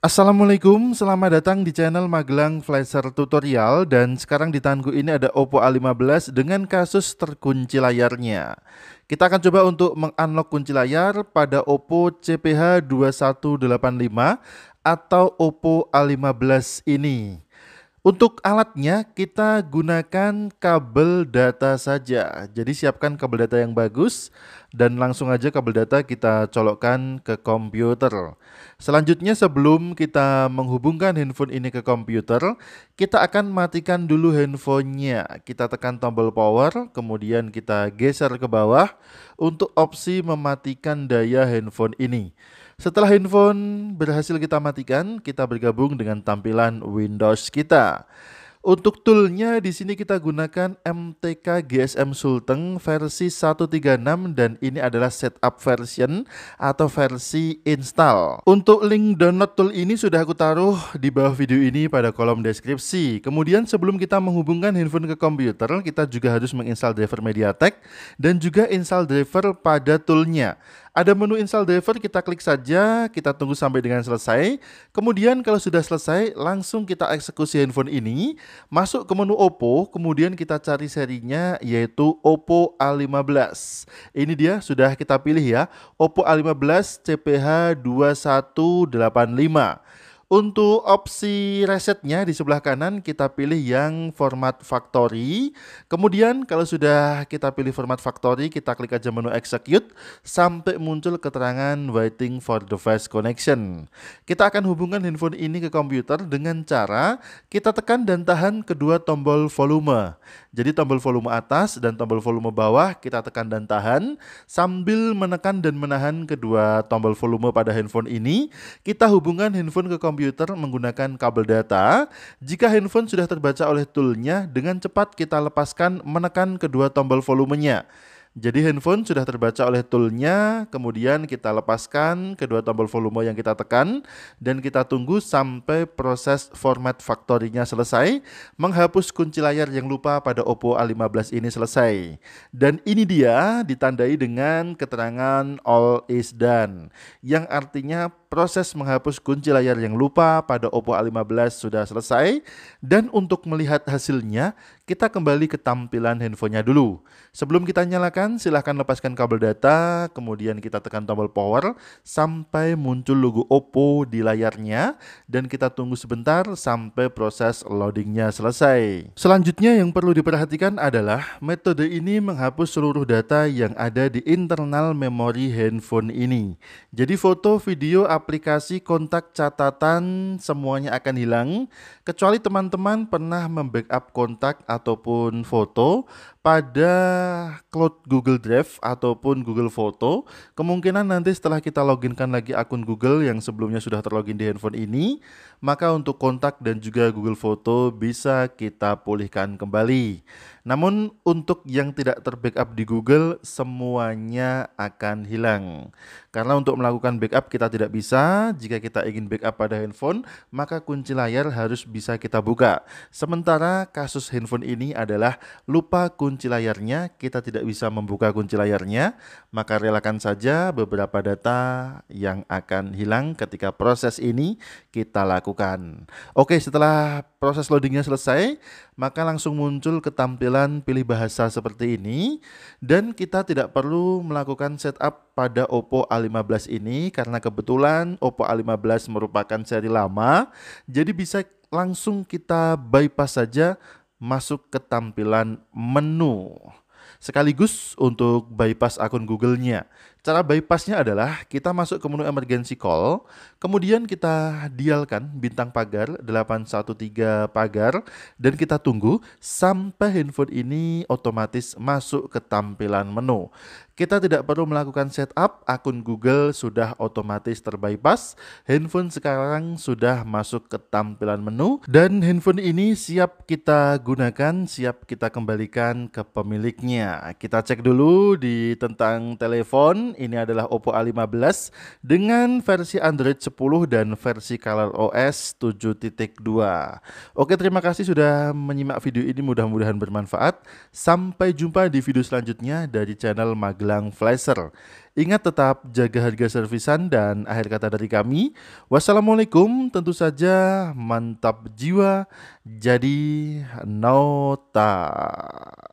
Assalamualaikum, selamat datang di channel Magelang Flasher Tutorial dan sekarang di tanganku ini ada Oppo A15 dengan kasus terkunci layarnya. Kita akan coba untuk mengunlock kunci layar pada Oppo CPH2185 atau Oppo A15 ini. Untuk alatnya kita gunakan kabel data saja. Jadi siapkan kabel data yang bagus dan langsung aja kabel data kita colokkan ke komputer. Selanjutnya sebelum kita menghubungkan handphone ini ke komputer, kita akan matikan dulu handphonenya. Kita tekan tombol power, kemudian kita geser ke bawah untuk opsi mematikan daya handphone ini. Setelah handphone berhasil kita matikan, kita bergabung dengan tampilan Windows kita. Untuk toolnya di sini kita gunakan MTK GSM Sulteng versi 136 dan ini adalah setup version atau versi install. Untuk link download tool ini sudah aku taruh di bawah video ini pada kolom deskripsi. Kemudian sebelum kita menghubungkan handphone ke komputer, kita juga harus menginstal driver MediaTek dan juga install driver pada toolnya. Ada menu install driver, kita klik saja, kita tunggu sampai dengan selesai. Kemudian kalau sudah selesai, langsung kita eksekusi handphone ini, masuk ke menu Oppo, kemudian kita cari serinya yaitu Oppo A15. Ini dia sudah kita pilih ya, Oppo A15 CPH 2185. Untuk opsi resetnya di sebelah kanan kita pilih yang format factory. Kemudian kalau sudah kita pilih format factory, kita klik aja menu execute sampai muncul keterangan waiting for device connection. Kita akan hubungkan handphone ini ke komputer dengan cara kita tekan dan tahan kedua tombol volume. Jadi tombol volume atas dan tombol volume bawah kita tekan dan tahan sambil menekan dan menahan kedua tombol volume pada handphone ini. Kita hubungkan handphone ke komputer komputer menggunakan kabel data. Jika handphone sudah terbaca oleh toolnya, dengan cepat kita lepaskan menekan kedua tombol volumenya. Jadi handphone sudah terbaca oleh toolnya, kemudian kita lepaskan kedua tombol volume yang kita tekan, dan kita tunggu sampai proses format faktorinya selesai, menghapus kunci layar yang lupa pada Oppo A15 ini selesai. Dan ini dia ditandai dengan keterangan all is done, yang artinya proses menghapus kunci layar yang lupa pada Oppo A15 sudah selesai dan untuk melihat hasilnya kita kembali ke tampilan handphonenya dulu. Sebelum kita nyalakan silahkan lepaskan kabel data kemudian kita tekan tombol power sampai muncul logo Oppo di layarnya dan kita tunggu sebentar sampai proses loadingnya selesai. Selanjutnya yang perlu diperhatikan adalah metode ini menghapus seluruh data yang ada di internal memori handphone ini. Jadi foto, video, aplikasi kontak catatan semuanya akan hilang kecuali teman-teman pernah membackup kontak ataupun foto pada cloud Google Drive ataupun Google Foto. Kemungkinan nanti setelah kita loginkan lagi akun Google yang sebelumnya sudah terlogin di handphone ini, maka untuk kontak dan juga Google Foto bisa kita pulihkan kembali. Namun untuk yang tidak terbackup di Google semuanya akan hilang. Karena untuk melakukan backup kita tidak bisa bisa jika kita ingin backup pada handphone, maka kunci layar harus bisa kita buka. Sementara kasus handphone ini adalah lupa kunci layarnya, kita tidak bisa membuka kunci layarnya, maka relakan saja beberapa data yang akan hilang ketika proses ini kita lakukan. Oke, setelah proses loadingnya selesai, maka langsung muncul ketampilan pilih bahasa seperti ini dan kita tidak perlu melakukan setup pada Oppo A15 ini karena kebetulan Oppo A15 merupakan seri lama, jadi bisa langsung kita bypass saja masuk ke tampilan menu sekaligus untuk bypass akun Google-nya. Cara bypassnya adalah kita masuk ke menu emergency call, kemudian kita dialkan bintang pagar 813 pagar dan kita tunggu sampai handphone ini otomatis masuk ke tampilan menu. Kita tidak perlu melakukan setup, akun Google sudah otomatis terbypass. Handphone sekarang sudah masuk ke tampilan menu dan handphone ini siap kita gunakan, siap kita kembalikan ke pemiliknya. Ya, kita cek dulu di tentang telepon. Ini adalah Oppo A15 dengan versi Android 10 dan versi Color OS 7.2. Oke, terima kasih sudah menyimak video ini. Mudah-mudahan bermanfaat. Sampai jumpa di video selanjutnya dari channel Magelang Flasher. Ingat tetap jaga harga servisan dan akhir kata dari kami. Wassalamualaikum, tentu saja mantap jiwa jadi nota.